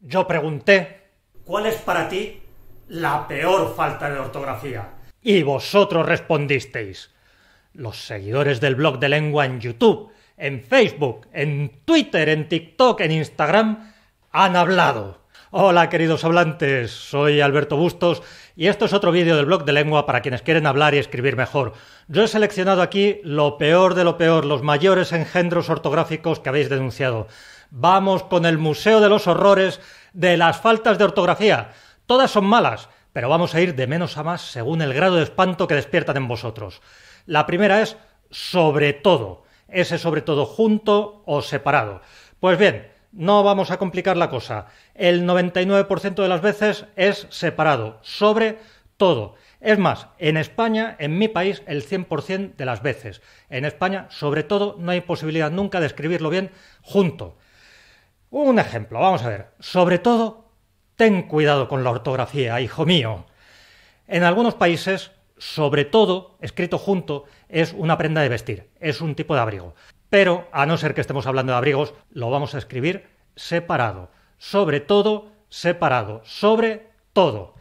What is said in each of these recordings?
Yo pregunté. ¿Cuál es para ti la peor falta de ortografía? Y vosotros respondisteis. Los seguidores del blog de lengua en YouTube, en Facebook, en Twitter, en TikTok, en Instagram, han hablado. Hola queridos hablantes, soy Alberto Bustos y esto es otro vídeo del blog de lengua para quienes quieren hablar y escribir mejor. Yo he seleccionado aquí lo peor de lo peor, los mayores engendros ortográficos que habéis denunciado. Vamos con el Museo de los Horrores de las faltas de ortografía. Todas son malas, pero vamos a ir de menos a más según el grado de espanto que despiertan en vosotros. La primera es sobre todo, ese sobre todo junto o separado. Pues bien, no vamos a complicar la cosa. El 99% de las veces es separado, sobre todo. Es más, en España, en mi país, el 100% de las veces. En España, sobre todo, no hay posibilidad nunca de escribirlo bien junto. Un ejemplo, vamos a ver. Sobre todo, ten cuidado con la ortografía, hijo mío. En algunos países, sobre todo, escrito junto, es una prenda de vestir, es un tipo de abrigo. Pero, a no ser que estemos hablando de abrigos, lo vamos a escribir separado. Sobre todo, separado. Sobre todo.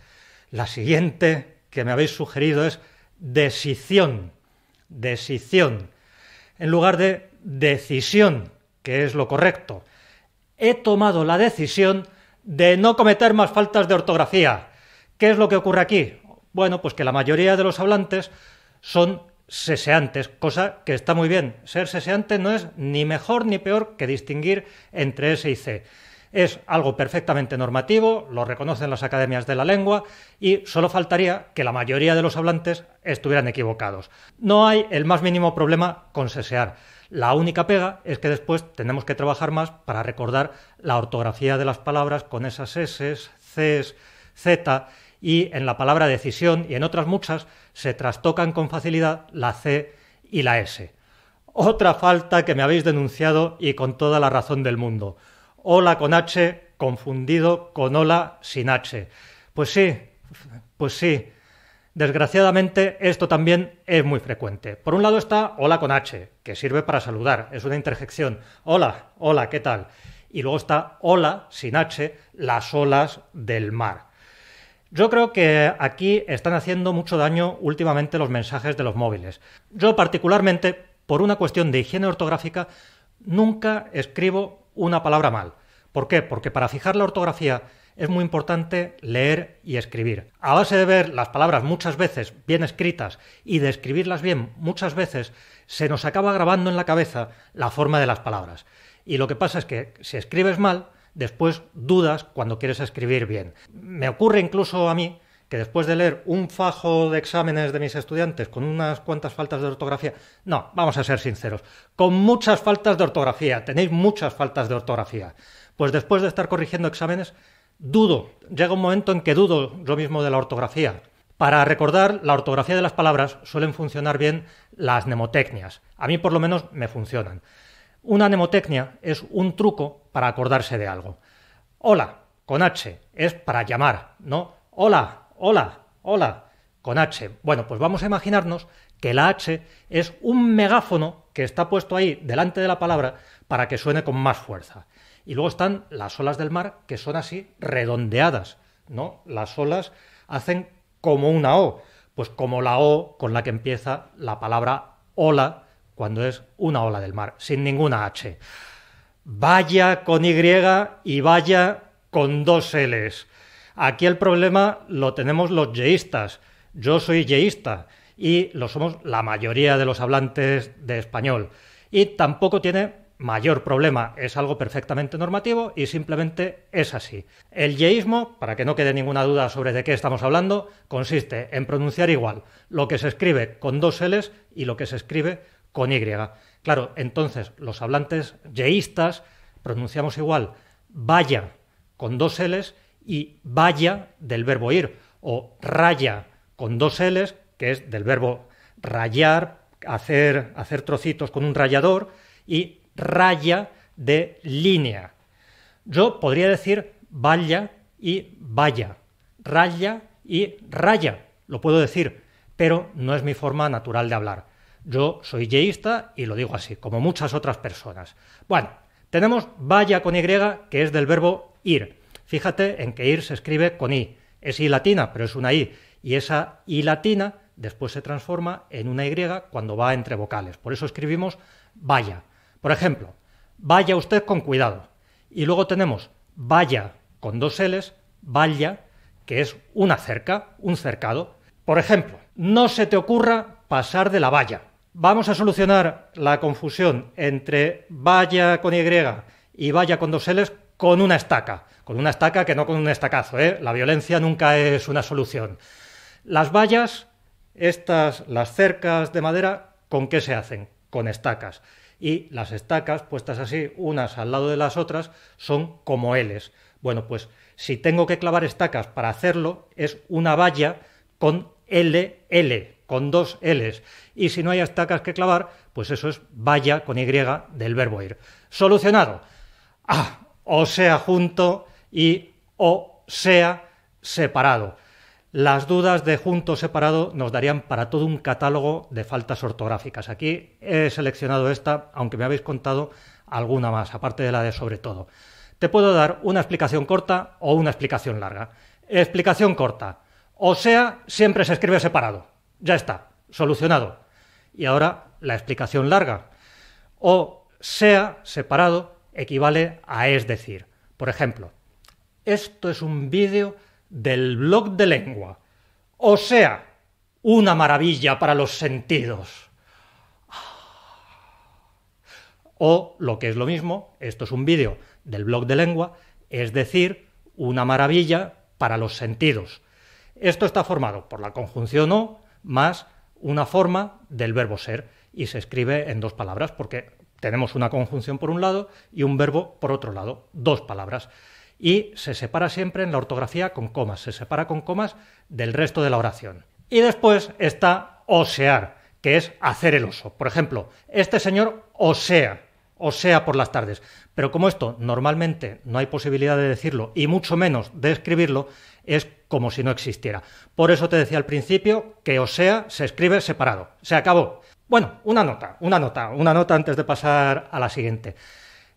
La siguiente que me habéis sugerido es decisión. Decisión. En lugar de decisión, que es lo correcto he tomado la decisión de no cometer más faltas de ortografía. ¿Qué es lo que ocurre aquí? Bueno, pues que la mayoría de los hablantes son seseantes, cosa que está muy bien. Ser seseante no es ni mejor ni peor que distinguir entre S y C. Es algo perfectamente normativo, lo reconocen las academias de la lengua y solo faltaría que la mayoría de los hablantes estuvieran equivocados. No hay el más mínimo problema con sesear. La única pega es que después tenemos que trabajar más para recordar la ortografía de las palabras con esas S, Cs, Z y en la palabra decisión y en otras muchas se trastocan con facilidad la C y la S. Otra falta que me habéis denunciado y con toda la razón del mundo. Hola con H confundido con hola sin H. Pues sí, pues sí, Desgraciadamente, esto también es muy frecuente. Por un lado está hola con H, que sirve para saludar, es una interjección. Hola, hola, ¿qué tal? Y luego está hola sin H, las olas del mar. Yo creo que aquí están haciendo mucho daño últimamente los mensajes de los móviles. Yo particularmente, por una cuestión de higiene ortográfica, nunca escribo una palabra mal. ¿Por qué? Porque para fijar la ortografía es muy importante leer y escribir. A base de ver las palabras muchas veces bien escritas y de escribirlas bien muchas veces, se nos acaba grabando en la cabeza la forma de las palabras. Y lo que pasa es que si escribes mal, después dudas cuando quieres escribir bien. Me ocurre incluso a mí que después de leer un fajo de exámenes de mis estudiantes con unas cuantas faltas de ortografía, no, vamos a ser sinceros, con muchas faltas de ortografía, tenéis muchas faltas de ortografía. Pues después de estar corrigiendo exámenes, Dudo, llega un momento en que dudo yo mismo de la ortografía. Para recordar la ortografía de las palabras suelen funcionar bien las mnemotecnias. A mí por lo menos me funcionan. Una mnemotecnia es un truco para acordarse de algo. Hola, con H, es para llamar, ¿no? Hola, hola, hola, con H. Bueno, pues vamos a imaginarnos que la H es un megáfono que está puesto ahí delante de la palabra para que suene con más fuerza. Y luego están las olas del mar, que son así redondeadas, ¿no? Las olas hacen como una O, pues como la O con la que empieza la palabra ola, cuando es una ola del mar, sin ninguna H. Vaya con Y y vaya con dos Ls. Aquí el problema lo tenemos los yeístas. Yo soy yeísta y lo somos la mayoría de los hablantes de español. Y tampoco tiene mayor problema es algo perfectamente normativo y simplemente es así. El yeísmo, para que no quede ninguna duda sobre de qué estamos hablando, consiste en pronunciar igual lo que se escribe con dos L's y lo que se escribe con Y. Claro, entonces los hablantes yeístas pronunciamos igual vaya con dos L's y vaya del verbo ir o raya con dos L's, que es del verbo rayar, hacer, hacer trocitos con un rayador y raya de línea. Yo podría decir valla y vaya raya y raya, lo puedo decir, pero no es mi forma natural de hablar. Yo soy yeísta y lo digo así, como muchas otras personas. Bueno, tenemos valla con Y, que es del verbo ir. Fíjate en que ir se escribe con I. Es I latina, pero es una I. Y esa I latina después se transforma en una Y cuando va entre vocales. Por eso escribimos vaya. Por ejemplo, vaya usted con cuidado. Y luego tenemos valla con dos L's, valla, que es una cerca, un cercado. Por ejemplo, no se te ocurra pasar de la valla. Vamos a solucionar la confusión entre valla con Y y valla con dos L's con una estaca. Con una estaca que no con un estacazo, ¿eh? La violencia nunca es una solución. Las vallas, estas, las cercas de madera, ¿con qué se hacen? Con estacas y las estacas puestas así unas al lado de las otras son como L's. Bueno, pues si tengo que clavar estacas para hacerlo es una valla con LL, con dos L's. Y si no hay estacas que clavar, pues eso es valla con Y del verbo ir. Solucionado. Ah, o sea junto y o sea separado. Las dudas de junto separado nos darían para todo un catálogo de faltas ortográficas. Aquí he seleccionado esta, aunque me habéis contado alguna más, aparte de la de sobre todo. Te puedo dar una explicación corta o una explicación larga. Explicación corta. O sea, siempre se escribe separado. Ya está, solucionado. Y ahora la explicación larga. O sea separado equivale a es decir. Por ejemplo, esto es un vídeo del blog de lengua. O sea, una maravilla para los sentidos. Ah. O, lo que es lo mismo, esto es un vídeo del blog de lengua, es decir, una maravilla para los sentidos. Esto está formado por la conjunción o más una forma del verbo ser y se escribe en dos palabras porque tenemos una conjunción por un lado y un verbo por otro lado, dos palabras y se separa siempre en la ortografía con comas, se separa con comas del resto de la oración. Y después está osear, que es hacer el oso. Por ejemplo, este señor osea, osea por las tardes. Pero como esto normalmente no hay posibilidad de decirlo y mucho menos de escribirlo, es como si no existiera. Por eso te decía al principio que osea se escribe separado. Se acabó. Bueno, una nota, una nota, una nota antes de pasar a la siguiente.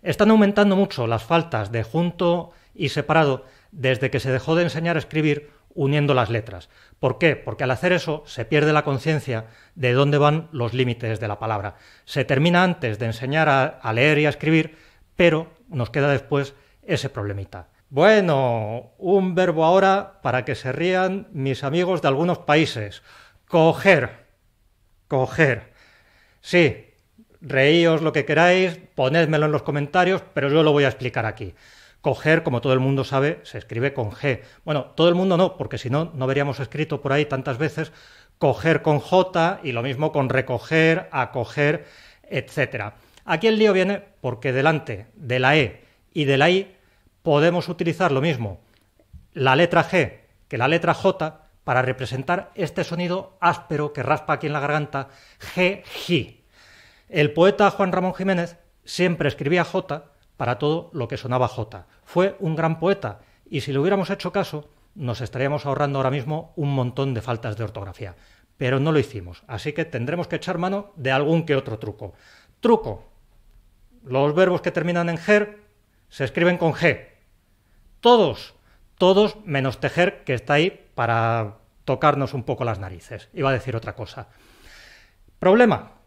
Están aumentando mucho las faltas de junto y separado desde que se dejó de enseñar a escribir uniendo las letras. ¿Por qué? Porque al hacer eso se pierde la conciencia de dónde van los límites de la palabra. Se termina antes de enseñar a, leer y a escribir, pero nos queda después ese problemita. Bueno, un verbo ahora para que se rían mis amigos de algunos países. Coger. Coger. Sí, reíos lo que queráis, ponedmelo en los comentarios, pero yo lo voy a explicar aquí. Coger, como todo el mundo sabe, se escribe con G. Bueno, todo el mundo no, porque si no, no veríamos escrito por ahí tantas veces coger con J y lo mismo con recoger, acoger, etc. Aquí el lío viene porque delante de la E y de la I podemos utilizar lo mismo la letra G que la letra J para representar este sonido áspero que raspa aquí en la garganta, G, G. El poeta Juan Ramón Jiménez siempre escribía J para todo lo que sonaba J. Fue un gran poeta y si le hubiéramos hecho caso, nos estaríamos ahorrando ahora mismo un montón de faltas de ortografía. Pero no lo hicimos, así que tendremos que echar mano de algún que otro truco. Truco. Los verbos que terminan en ger se escriben con g. Todos, todos menos tejer, que está ahí para tocarnos un poco las narices. Iba a decir otra cosa. Problema,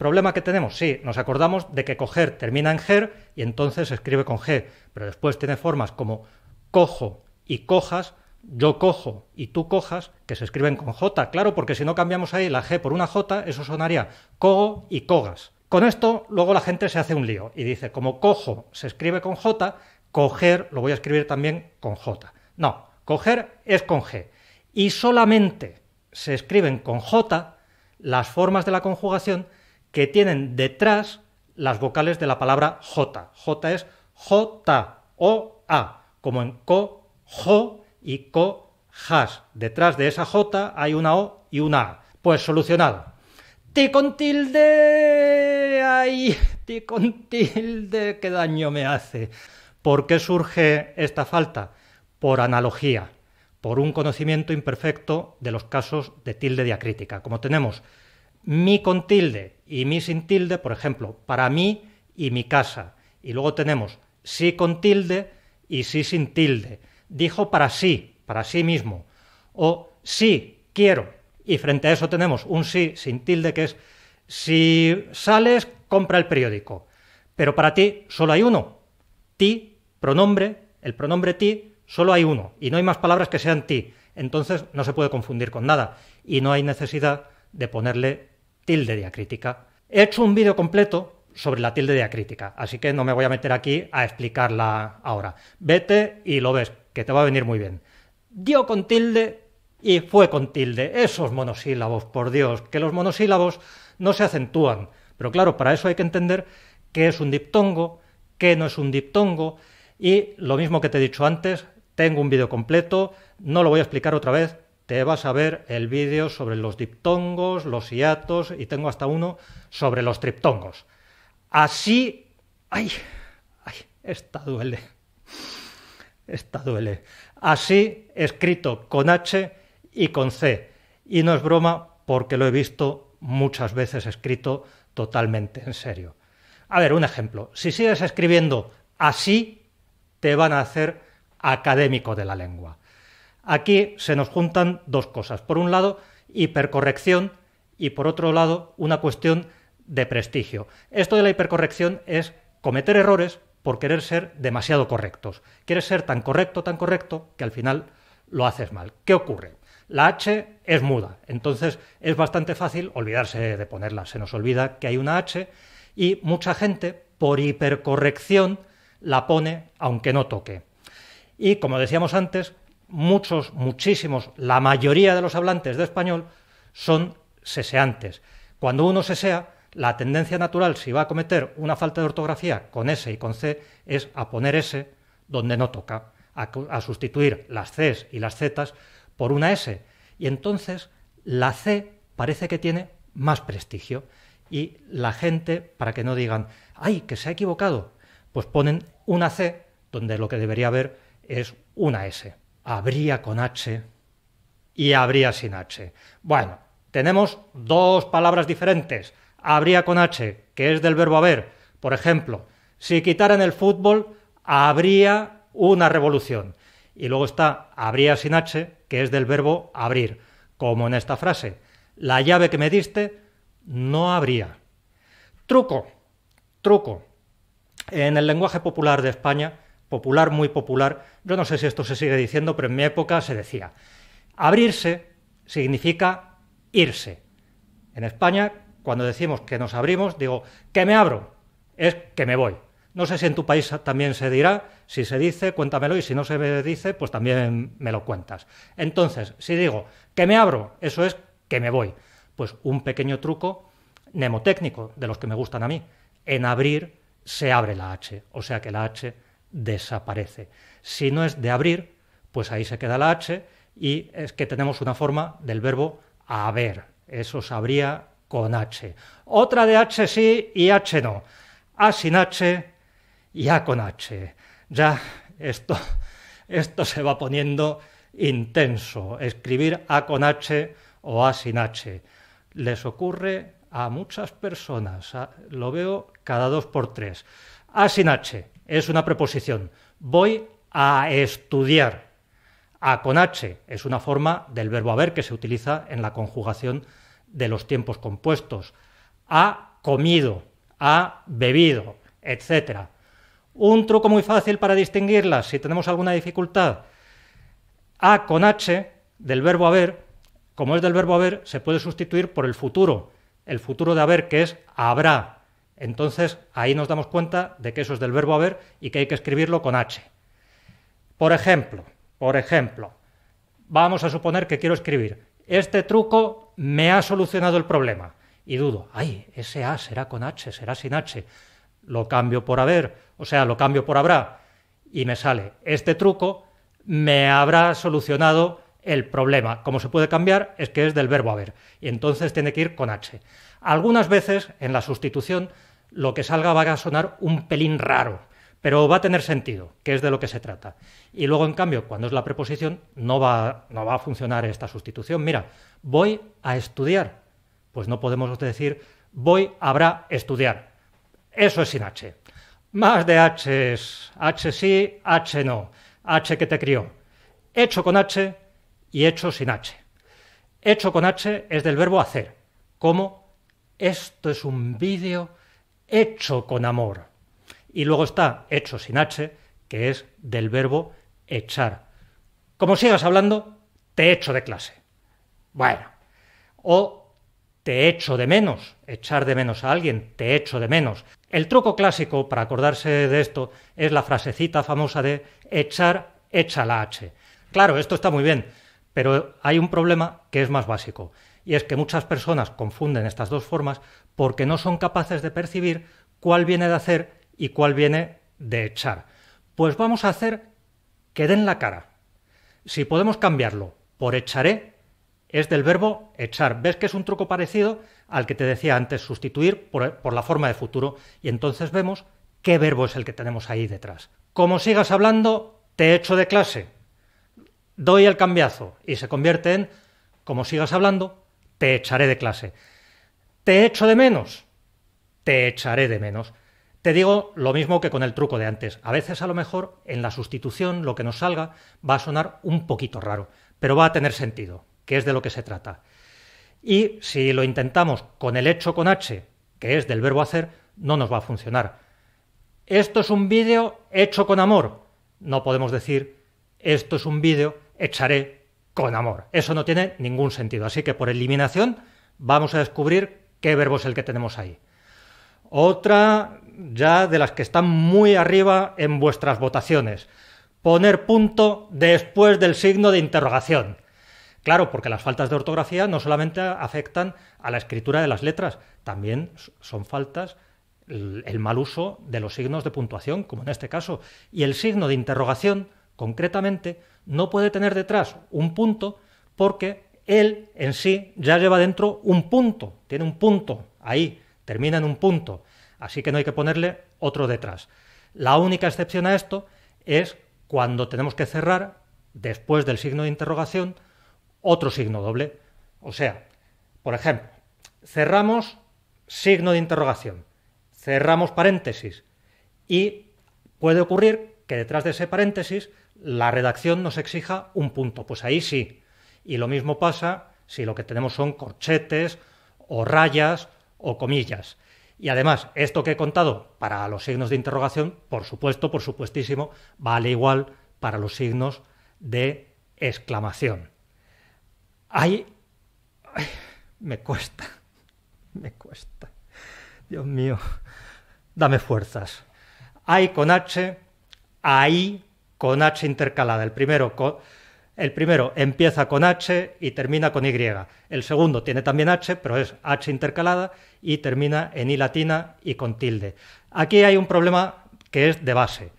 Problema que tenemos, sí, nos acordamos de que coger termina en ger y entonces se escribe con g, pero después tiene formas como cojo y cojas, yo cojo y tú cojas, que se escriben con j, claro, porque si no cambiamos ahí la g por una j, eso sonaría cogo y cogas. Con esto luego la gente se hace un lío y dice, como cojo se escribe con j, coger lo voy a escribir también con j. No, coger es con g. Y solamente se escriben con j las formas de la conjugación que tienen detrás las vocales de la palabra J. J es J, O, A, como en co, jo y co, has. Detrás de esa J hay una O y una A. Pues solucionado. Ti con tilde, ay, ti con tilde, qué daño me hace. ¿Por qué surge esta falta? Por analogía, por un conocimiento imperfecto de los casos de tilde diacrítica. Como tenemos mi con tilde y mi sin tilde, por ejemplo, para mí y mi casa. Y luego tenemos sí con tilde y sí sin tilde. Dijo para sí, para sí mismo. O sí, quiero. Y frente a eso tenemos un sí sin tilde que es si sales, compra el periódico. Pero para ti solo hay uno. Ti, pronombre, el pronombre ti, solo hay uno. Y no hay más palabras que sean ti. Entonces no se puede confundir con nada. Y no hay necesidad de ponerle tilde diacrítica. He hecho un vídeo completo sobre la tilde diacrítica, así que no me voy a meter aquí a explicarla ahora. Vete y lo ves, que te va a venir muy bien. Dio con tilde y fue con tilde. Esos monosílabos, por Dios, que los monosílabos no se acentúan. Pero claro, para eso hay que entender qué es un diptongo, qué no es un diptongo. Y lo mismo que te he dicho antes, tengo un vídeo completo, no lo voy a explicar otra vez, te vas a ver el vídeo sobre los diptongos, los hiatos y tengo hasta uno sobre los triptongos. Así... ¡Ay! ¡Ay! Esta duele. Esta duele. Así escrito con H y con C. Y no es broma porque lo he visto muchas veces escrito totalmente en serio. A ver, un ejemplo. Si sigues escribiendo así, te van a hacer académico de la lengua. Aquí se nos juntan dos cosas. Por un lado, hipercorrección y por otro lado, una cuestión de prestigio. Esto de la hipercorrección es cometer errores por querer ser demasiado correctos. Quieres ser tan correcto, tan correcto, que al final lo haces mal. ¿Qué ocurre? La H es muda, entonces es bastante fácil olvidarse de ponerla. Se nos olvida que hay una H y mucha gente, por hipercorrección, la pone aunque no toque. Y como decíamos antes, muchos, muchísimos, la mayoría de los hablantes de español son seseantes. Cuando uno sesea, la tendencia natural, si va a cometer una falta de ortografía con S y con C, es a poner S donde no toca, a, sustituir las Cs y las Zs por una S. Y entonces la C parece que tiene más prestigio. Y la gente, para que no digan, ¡ay, que se ha equivocado! Pues ponen una C donde lo que debería haber es una S habría con H y habría sin H. Bueno, tenemos dos palabras diferentes. Habría con H, que es del verbo haber. Por ejemplo, si quitaran el fútbol, habría una revolución. Y luego está habría sin H, que es del verbo abrir, como en esta frase. La llave que me diste no habría. Truco, truco. En el lenguaje popular de España, popular, muy popular. Yo no sé si esto se sigue diciendo, pero en mi época se decía, abrirse significa irse. En España, cuando decimos que nos abrimos, digo, que me abro, es que me voy. No sé si en tu país también se dirá, si se dice, cuéntamelo y si no se dice, pues también me lo cuentas. Entonces, si digo que me abro, eso es que me voy. Pues un pequeño truco mnemotécnico de los que me gustan a mí. En abrir se abre la H, o sea que la H desaparece. Si no es de abrir, pues ahí se queda la H y es que tenemos una forma del verbo haber. Eso se abría con H. Otra de H sí y H no. A sin H y A con H. Ya esto, esto se va poniendo intenso. Escribir A con H o A sin H. Les ocurre a muchas personas. Lo veo cada dos por tres. A sin H es una preposición. Voy a estudiar. A con H es una forma del verbo haber que se utiliza en la conjugación de los tiempos compuestos. Ha comido, ha bebido, etc. Un truco muy fácil para distinguirlas si tenemos alguna dificultad. A con H del verbo haber, como es del verbo haber, se puede sustituir por el futuro, el futuro de haber que es habrá. Entonces ahí nos damos cuenta de que eso es del verbo haber y que hay que escribirlo con H. Por ejemplo, por ejemplo, vamos a suponer que quiero escribir, este truco me ha solucionado el problema. Y dudo, ay, ese A será con H, será sin H. Lo cambio por haber, o sea, lo cambio por habrá. Y me sale, este truco me habrá solucionado el problema. Como se puede cambiar es que es del verbo haber. Y entonces tiene que ir con H. Algunas veces en la sustitución lo que salga va a sonar un pelín raro, pero va a tener sentido, que es de lo que se trata. Y luego, en cambio, cuando es la preposición, no va, no va a funcionar esta sustitución. Mira, voy a estudiar. Pues no podemos decir voy, habrá, estudiar. Eso es sin H. Más de H es H sí, H no, H que te crió. Hecho con H y hecho sin H. Hecho con H es del verbo hacer, como esto es un vídeo hecho con amor. Y luego está hecho sin H, que es del verbo echar. Como sigas hablando, te echo de clase. Bueno. O te echo de menos, echar de menos a alguien, te echo de menos. El truco clásico para acordarse de esto es la frasecita famosa de echar, echa la H. Claro, esto está muy bien, pero hay un problema que es más básico, y es que muchas personas confunden estas dos formas porque no son capaces de percibir cuál viene de hacer y cuál viene de echar. Pues vamos a hacer que den la cara. Si podemos cambiarlo por echaré, es del verbo echar. ¿Ves que es un truco parecido al que te decía antes, sustituir por, la forma de futuro? Y entonces vemos qué verbo es el que tenemos ahí detrás. Como sigas hablando, te echo de clase. Doy el cambiazo y se convierte en, como sigas hablando, te echaré de clase. Te echo de menos. Te echaré de menos. Te digo lo mismo que con el truco de antes. A veces a lo mejor en la sustitución lo que nos salga va a sonar un poquito raro, pero va a tener sentido, que es de lo que se trata. Y si lo intentamos con el hecho con H, que es del verbo hacer, no nos va a funcionar. Esto es un vídeo hecho con amor. No podemos decir esto es un vídeo echaré con amor. Eso no tiene ningún sentido. Así que por eliminación vamos a descubrir qué verbo es el que tenemos ahí. Otra ya de las que están muy arriba en vuestras votaciones. Poner punto después del signo de interrogación. Claro, porque las faltas de ortografía no solamente afectan a la escritura de las letras, también son faltas el mal uso de los signos de puntuación, como en este caso. Y el signo de interrogación, concretamente, no puede tener detrás un punto porque él en sí ya lleva dentro un punto, tiene un punto ahí, termina en un punto, así que no hay que ponerle otro detrás. La única excepción a esto es cuando tenemos que cerrar, después del signo de interrogación, otro signo doble. O sea, por ejemplo, cerramos signo de interrogación, cerramos paréntesis y puede ocurrir que detrás de ese paréntesis la redacción nos exija un punto. Pues ahí sí, y lo mismo pasa si lo que tenemos son corchetes o rayas o comillas. Y además, esto que he contado para los signos de interrogación, por supuesto, por supuestísimo, vale igual para los signos de exclamación. Hay... me cuesta, me cuesta. Dios mío, dame fuerzas. Hay con H, hay con H intercalada. El primero con el primero empieza con H y termina con Y. El segundo tiene también H, pero es H intercalada y termina en I latina y con tilde. Aquí hay un problema que es de base.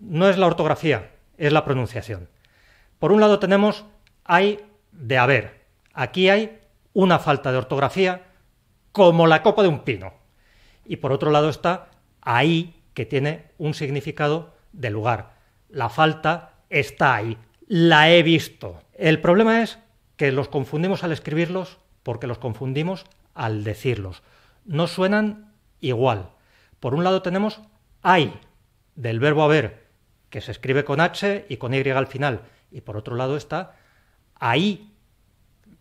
No es la ortografía, es la pronunciación. Por un lado tenemos hay de haber. Aquí hay una falta de ortografía como la copa de un pino. Y por otro lado está ahí, que tiene un significado de lugar. La falta está ahí la he visto. El problema es que los confundimos al escribirlos porque los confundimos al decirlos. No suenan igual. Por un lado tenemos hay, del verbo haber, que se escribe con H y con Y al final. Y por otro lado está ahí,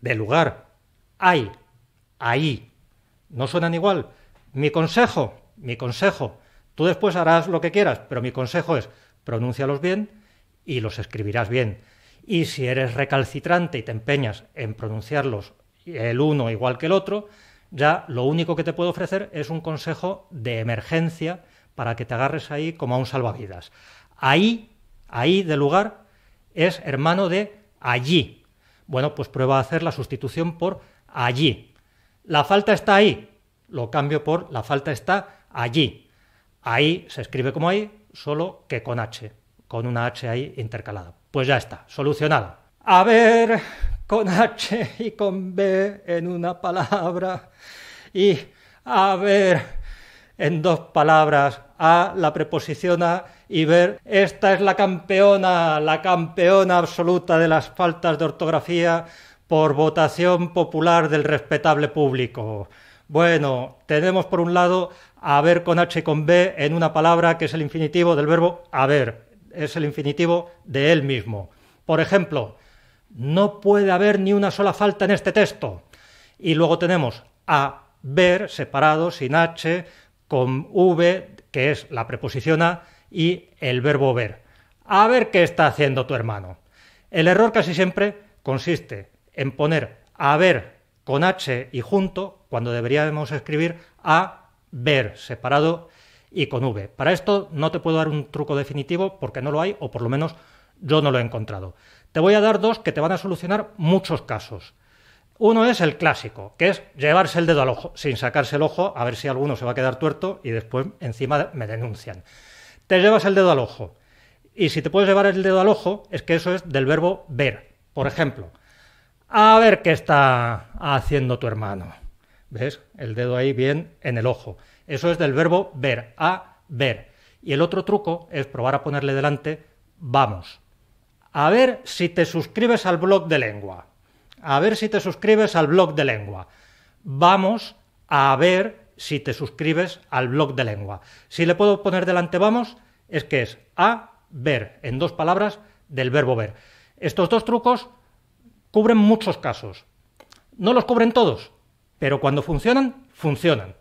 de lugar, hay, ahí. No suenan igual. Mi consejo, mi consejo. Tú después harás lo que quieras, pero mi consejo es pronúncialos bien y los escribirás bien. Y si eres recalcitrante y te empeñas en pronunciarlos el uno igual que el otro, ya lo único que te puedo ofrecer es un consejo de emergencia para que te agarres ahí como a un salvavidas. Ahí, ahí de lugar, es hermano de allí. Bueno, pues prueba a hacer la sustitución por allí. La falta está ahí. Lo cambio por la falta está allí. Ahí se escribe como ahí, solo que con H con una H ahí intercalada. Pues ya está, solucionado. A ver, con H y con B en una palabra y a ver en dos palabras a la preposición a y ver esta es la campeona, la campeona absoluta de las faltas de ortografía por votación popular del respetable público. Bueno, tenemos por un lado a ver con H y con B en una palabra que es el infinitivo del verbo haber es el infinitivo de él mismo. Por ejemplo, no puede haber ni una sola falta en este texto. Y luego tenemos a ver separado, sin h, con v, que es la preposición a, y el verbo ver. A ver qué está haciendo tu hermano. El error casi siempre consiste en poner a ver con h y junto, cuando deberíamos escribir a ver separado y con V. Para esto no te puedo dar un truco definitivo porque no lo hay o por lo menos yo no lo he encontrado. Te voy a dar dos que te van a solucionar muchos casos. Uno es el clásico, que es llevarse el dedo al ojo, sin sacarse el ojo, a ver si alguno se va a quedar tuerto y después encima me denuncian. Te llevas el dedo al ojo. Y si te puedes llevar el dedo al ojo, es que eso es del verbo ver. Por ejemplo, a ver qué está haciendo tu hermano. ¿Ves? El dedo ahí bien en el ojo. Eso es del verbo ver, a ver. Y el otro truco es probar a ponerle delante vamos. A ver si te suscribes al blog de lengua. A ver si te suscribes al blog de lengua. Vamos a ver si te suscribes al blog de lengua. Si le puedo poner delante vamos, es que es a ver, en dos palabras, del verbo ver. Estos dos trucos cubren muchos casos. No los cubren todos, pero cuando funcionan, funcionan.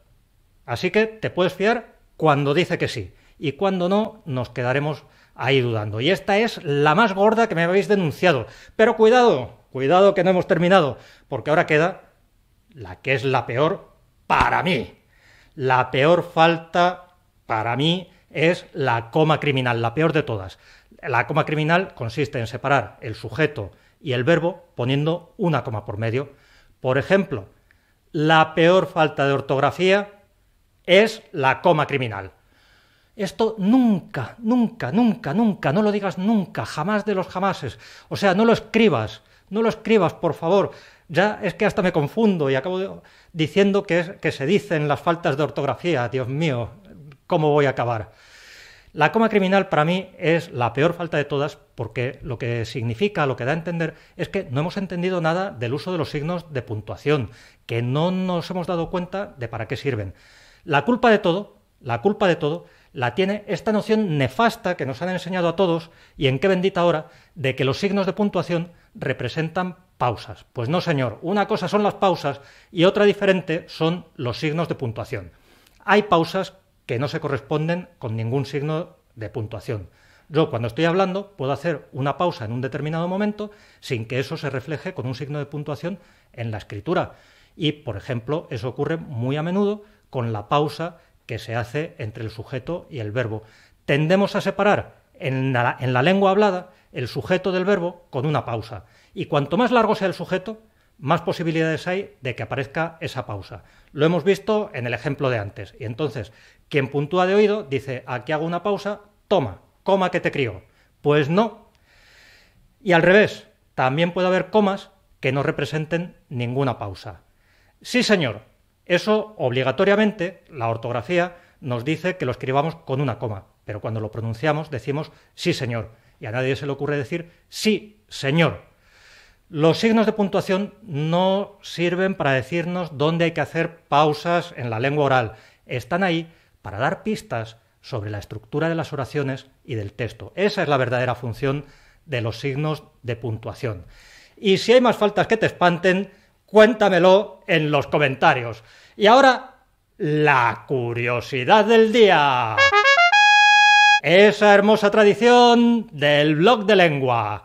Así que te puedes fiar cuando dice que sí y cuando no nos quedaremos ahí dudando. Y esta es la más gorda que me habéis denunciado. Pero cuidado, cuidado que no hemos terminado, porque ahora queda la que es la peor para mí. La peor falta para mí es la coma criminal, la peor de todas. La coma criminal consiste en separar el sujeto y el verbo poniendo una coma por medio. Por ejemplo, la peor falta de ortografía es la coma criminal. Esto nunca, nunca, nunca, nunca, no lo digas nunca, jamás de los jamases. O sea, no lo escribas, no lo escribas, por favor. Ya es que hasta me confundo y acabo diciendo que, es, que se dicen las faltas de ortografía. Dios mío, ¿cómo voy a acabar? La coma criminal para mí es la peor falta de todas porque lo que significa, lo que da a entender, es que no hemos entendido nada del uso de los signos de puntuación, que no nos hemos dado cuenta de para qué sirven. La culpa de todo, la culpa de todo, la tiene esta noción nefasta que nos han enseñado a todos y en qué bendita hora de que los signos de puntuación representan pausas. Pues no, señor, una cosa son las pausas y otra diferente son los signos de puntuación. Hay pausas que no se corresponden con ningún signo de puntuación. Yo cuando estoy hablando puedo hacer una pausa en un determinado momento sin que eso se refleje con un signo de puntuación en la escritura. Y, por ejemplo, eso ocurre muy a menudo con la pausa que se hace entre el sujeto y el verbo. Tendemos a separar en la, lengua hablada el sujeto del verbo con una pausa. Y cuanto más largo sea el sujeto, más posibilidades hay de que aparezca esa pausa. Lo hemos visto en el ejemplo de antes. Y entonces, quien puntúa de oído dice, aquí hago una pausa, toma, coma que te crío. Pues no. Y al revés, también puede haber comas que no representen ninguna pausa. Sí, señor, eso obligatoriamente, la ortografía nos dice que lo escribamos con una coma, pero cuando lo pronunciamos decimos sí señor, y a nadie se le ocurre decir sí señor. Los signos de puntuación no sirven para decirnos dónde hay que hacer pausas en la lengua oral, están ahí para dar pistas sobre la estructura de las oraciones y del texto. Esa es la verdadera función de los signos de puntuación. Y si hay más faltas que te espanten, Cuéntamelo en los comentarios. Y ahora, la curiosidad del día. Esa hermosa tradición del blog de lengua.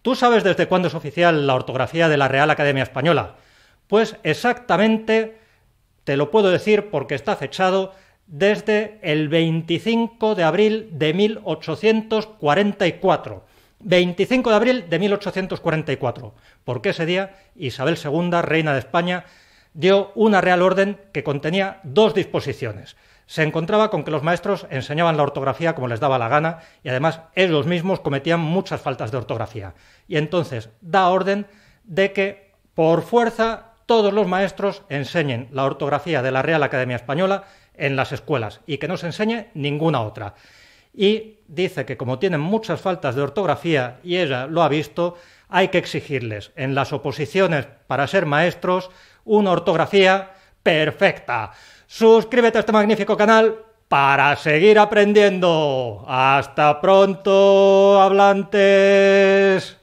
¿Tú sabes desde cuándo es oficial la ortografía de la Real Academia Española? Pues exactamente, te lo puedo decir porque está fechado desde el 25 de abril de 1844. 25 de abril de 1844, porque ese día Isabel II, reina de España, dio una real orden que contenía dos disposiciones. Se encontraba con que los maestros enseñaban la ortografía como les daba la gana y además ellos mismos cometían muchas faltas de ortografía. Y entonces da orden de que por fuerza todos los maestros enseñen la ortografía de la Real Academia Española en las escuelas y que no se enseñe ninguna otra y dice que como tienen muchas faltas de ortografía, y ella lo ha visto, hay que exigirles en las oposiciones para ser maestros una ortografía perfecta. Suscríbete a este magnífico canal para seguir aprendiendo. Hasta pronto, hablantes.